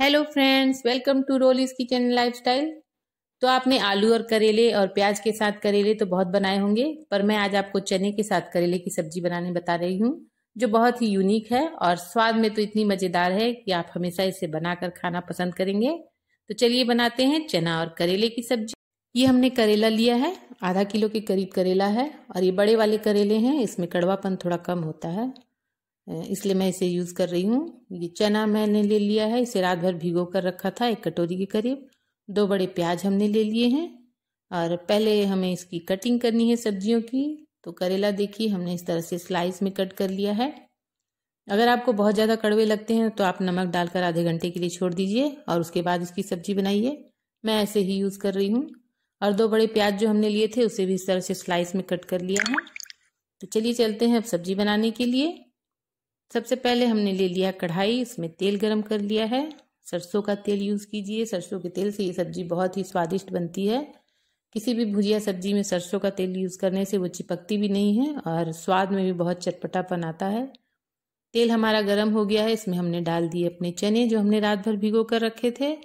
hello friends welcome to Roli's kitchen lifestyle तो आपने आलू और करेले और प्याज के साथ करेले तो बहुत बनाए होंगे पर मैं आज आपको चने के साथ करेले की सब्जी बनाने बता रही हूँ जो बहुत ही यूनिक है और स्वाद में तो इतनी मज़ेदार है कि आप हमेशा इसे बनाकर खाना पसंद करेंगे तो चलिए बनाते हैं चना और करेले की सब्जी ये हमने करेला लिया है आधा किलो के करीब करेला है और ये बड़े वाले करेले हैं इसमें कड़वापन थोड़ा कम होता है इसलिए मैं इसे यूज़ कर रही हूँ ये चना मैंने ले लिया है इसे रात भर भिगो कर रखा था एक कटोरी के करीब दो बड़े प्याज हमने ले लिए हैं और पहले हमें इसकी कटिंग करनी है सब्जियों की तो करेला देखिए हमने इस तरह से स्लाइस में कट कर लिया है अगर आपको बहुत ज़्यादा कड़वे लगते हैं तो आप नमक डालकर आधे घंटे के लिए छोड़ दीजिए और उसके बाद इसकी सब्जी बनाइए मैं ऐसे ही यूज़ कर रही हूँ और दो बड़े प्याज जो हमने लिए थे उसे भी इस तरह से स्लाइस में कट कर लिया है तो चलिए चलते हैं अब सब्जी बनाने के लिए सबसे पहले हमने ले लिया कढ़ाई इसमें तेल गरम कर लिया है सरसों का तेल यूज़ कीजिए सरसों के तेल से ये सब्ज़ी बहुत ही स्वादिष्ट बनती है किसी भी भुजिया सब्जी में सरसों का तेल यूज़ करने से वो चिपकती भी नहीं है और स्वाद में भी बहुत चटपटापन आता है तेल हमारा गर्म हो गया है इसमें हमने डाल दिए अपने चने जो हमने रात भर भिगो कर रखे थे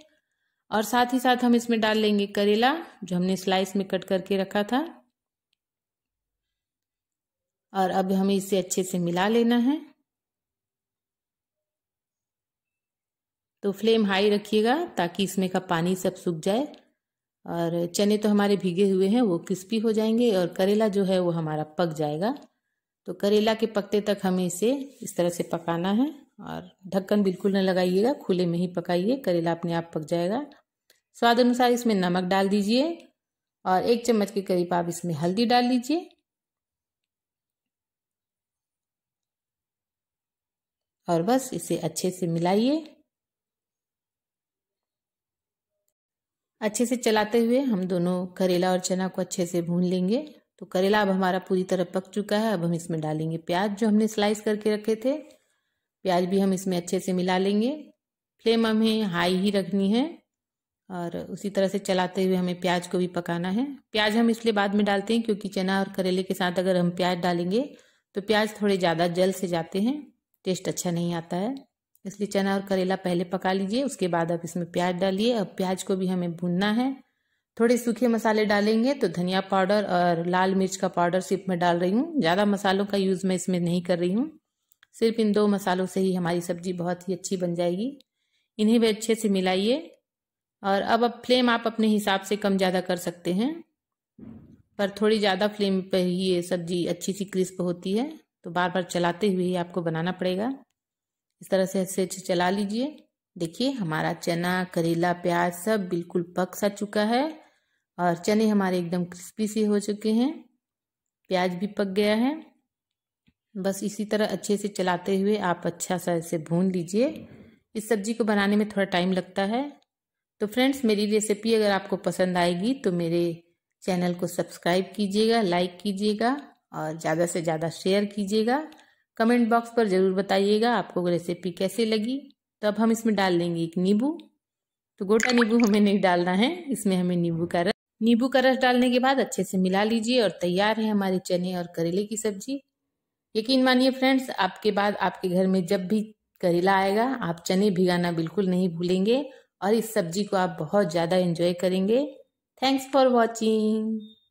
और साथ ही साथ हम इसमें डाल लेंगे करेला जो हमने स्लाइस में कट करके रखा था और अब हमें इसे अच्छे से मिला लेना है तो फ्लेम हाई रखिएगा ताकि इसमें का पानी सब सूख जाए और चने तो हमारे भीगे हुए हैं वो क्रिस्पी हो जाएंगे और करेला जो है वो हमारा पक जाएगा तो करेला के पकते तक हमें इसे इस तरह से पकाना है और ढक्कन बिल्कुल न लगाइएगा खुले में ही पकाइए करेला अपने आप पक जाएगा स्वाद अनुसार इसमें नमक डाल दीजिए और एक चम्मच के करीब आप इसमें हल्दी डाल लीजिए और बस इसे अच्छे से मिलाइए अच्छे से चलाते हुए हम दोनों करेला और चना को अच्छे से भून लेंगे तो करेला अब हमारा पूरी तरह पक चुका है अब हम इसमें डालेंगे प्याज जो हमने स्लाइस करके रखे थे प्याज भी हम इसमें अच्छे से मिला लेंगे फ्लेम हमें हाई ही रखनी है और उसी तरह से चलाते हुए हमें प्याज को भी पकाना है प्याज हम इसलिए बाद में डालते हैं क्योंकि चना और करेले के साथ अगर हम प्याज डालेंगे तो प्याज थोड़े ज़्यादा जल से जाते हैं टेस्ट अच्छा नहीं आता है इसलिए चना और करेला पहले पका लीजिए उसके बाद आप इसमें प्याज डालिए अब प्याज को भी हमें भूनना है थोड़े सूखे मसाले डालेंगे तो धनिया पाउडर और लाल मिर्च का पाउडर सिर्फ मैं डाल रही हूँ ज़्यादा मसालों का यूज़ मैं इसमें नहीं कर रही हूँ सिर्फ इन दो मसालों से ही हमारी सब्जी बहुत ही अच्छी बन जाएगी इन्हें भी अच्छे से मिलाइए और अब अब फ्लेम आप अपने हिसाब से कम ज़्यादा कर सकते हैं पर थोड़ी ज़्यादा फ्लेम पर ही ये सब्जी अच्छी सी क्रिस्प होती है तो बार बार चलाते हुए ही आपको बनाना पड़ेगा इस तरह से ऐसे चला लीजिए देखिए हमारा चना करेला प्याज सब बिल्कुल पक सा चुका है और चने हमारे एकदम क्रिस्पी से हो चुके हैं प्याज भी पक गया है बस इसी तरह अच्छे से चलाते हुए आप अच्छा सा इसे भून लीजिए इस सब्जी को बनाने में थोड़ा टाइम लगता है तो फ्रेंड्स मेरी रेसिपी अगर आपको पसंद आएगी तो मेरे चैनल को सब्सक्राइब कीजिएगा लाइक कीजिएगा और ज़्यादा से ज़्यादा शेयर कीजिएगा कमेंट बॉक्स पर ज़रूर बताइएगा आपको रेसिपी कैसे लगी तो अब हम इसमें डाल लेंगे एक नींबू तो गोटा नींबू हमें नहीं डालना है इसमें हमें नींबू का रस नींबू का रस डालने के बाद अच्छे से मिला लीजिए और तैयार है हमारे चने और करेले की सब्जी यकीन मानिए फ्रेंड्स आपके बाद आपके घर में जब भी करेला आएगा आप चने भिगाना बिल्कुल नहीं भूलेंगे और इस सब्जी को आप बहुत ज़्यादा इंजॉय करेंगे थैंक्स फॉर वॉचिंग